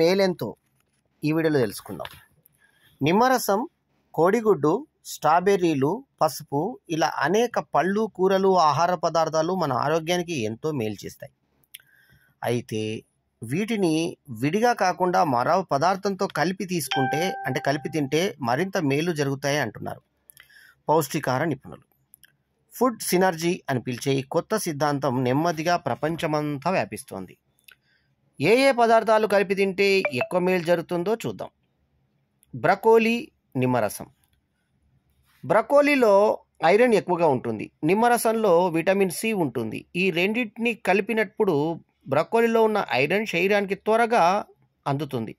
మేలెంతో ఈ వీడియోలో తెలుసుకుందాం నిమ్మరసం కోడిగుడ్డు స్ట్రాబెర్రీలు పసుపు ఇలా అనేక పళ్ళు కూరలు ఆహార పదార్థాలు మన ఆరోగ్యానికి ఎంతో మేలు చేస్తాయి అయితే వీటిని విడిగా కాకుండా మరో పదార్థంతో కలిపి తీసుకుంటే అంటే కలిపి తింటే మరింత మేలు జరుగుతాయి అంటున్నారు పౌష్టికార నిపుణులు ఫుడ్ సినర్జీ అని పిలిచే ఈ కొత్త సిద్ధాంతం నెమ్మదిగా ప్రపంచమంతా వ్యాపిస్తోంది ఏ ఏ పదార్థాలు కలిపి తింటే ఎక్కువ మేలు జరుగుతుందో చూద్దాం బ్రకోలీ నిమ్మరసం బ్రకోలీలో ఐరన్ ఎక్కువగా ఉంటుంది నిమ్మరసంలో విటమిన్ సి ఉంటుంది ఈ రెండింటిని కలిపినప్పుడు బ్రకోలీలో ఉన్న ఐరన్ శరీరానికి త్వరగా అందుతుంది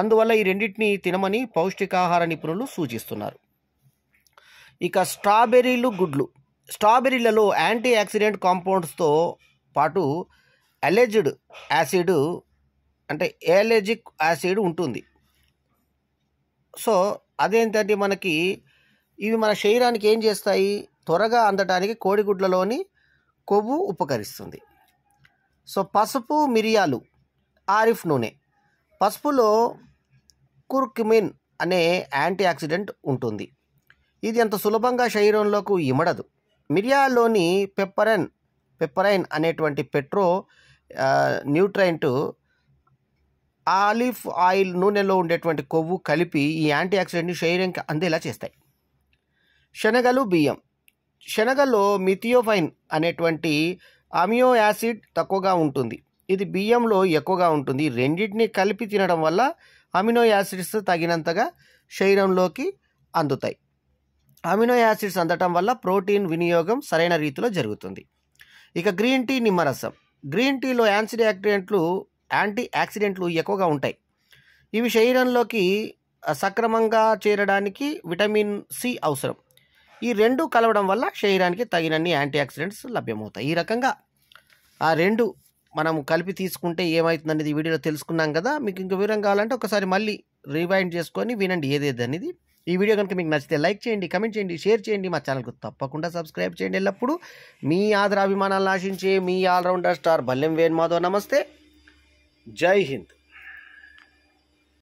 అందువల్ల ఈ రెండింటిని తినమని పౌష్టికాహార నిపుణులు సూచిస్తున్నారు ఇక స్ట్రాబెర్రీలు గుడ్లు స్ట్రాబెర్రీలలో యాంటీ ఆక్సిడెంట్ కాంపౌండ్స్తో పాటు అలెజ్డ్ యాసిడ్ అంటే ఏలెజిక్ యాసిడ్ ఉంటుంది సో అదేంటంటే మనకి ఇవి మన శరీరానికి ఏం చేస్తాయి త్వరగా అందటానికి కోడిగుడ్లలోని కొవ్వు ఉపకరిస్తుంది సో పసుపు మిరియాలు ఆరిఫ్ నూనె పసుపులో కుర్క్మిన్ అనే యాంటీ ఆక్సిడెంట్ ఉంటుంది ఇది అంత సులభంగా శరీరంలోకి ఇమడదు మిరియాలోని పెప్పరైన్ పెప్పరైన్ అనేటువంటి పెట్రో న్యూట్రైంటు ఆలివ్ ఆయిల్ నూనెలో ఉండేటువంటి కొవ్వు కలిపి ఈ యాంటీ ఆక్సిడెంట్ని శరీరంకి అందేలా చేస్తాయి శనగలు బియ్యం శనగలో మిథియోఫైన్ అనేటువంటి అమియో యాసిడ్ తక్కువగా ఉంటుంది ఇది బియ్యంలో ఎక్కువగా ఉంటుంది రెండింటిని కలిపి తినడం వల్ల అమినో యాసిడ్స్ తగినంతగా శరీరంలోకి అందుతాయి అమినో యాసిడ్స్ అందటం వల్ల ప్రోటీన్ వినియోగం సరైన రీతిలో జరుగుతుంది ఇక గ్రీన్ టీ నిమ్మరసం గ్రీన్ టీలో యాంటీ యాక్సిడెంట్లు యాంటీ యాక్సిడెంట్లు ఎక్కువగా ఉంటాయి ఇవి శరీరంలోకి సక్రమంగా చేరడానికి విటమిన్ సి అవసరం ఈ రెండు కలవడం వల్ల శరీరానికి తగినన్ని యాంటీ ఆక్సిడెంట్స్ లభ్యమవుతాయి ఈ రకంగా ఆ రెండు మనం కలిపి తీసుకుంటే ఏమవుతుంది అనేది వీడియోలో తెలుసుకున్నాం కదా మీకు ఇంకా వివరం కావాలంటే ఒకసారి మళ్ళీ రివైండ్ చేసుకొని వినండి ఏదేది అనేది ఈ వీడియో కనుక మీకు నచ్చితే లైక్ చేయండి కమెంట్ చేయండి షేర్ చేయండి మా ఛానల్కు తప్పకుండా సబ్స్క్రైబ్ చేయండి ఎల్లప్పుడూ మీ ఆదరాభిమానాలను ఆశించే మీ ఆల్రౌండర్ స్టార్ బల్లెం వేణు మాధవ్ నమస్తే జై హింద్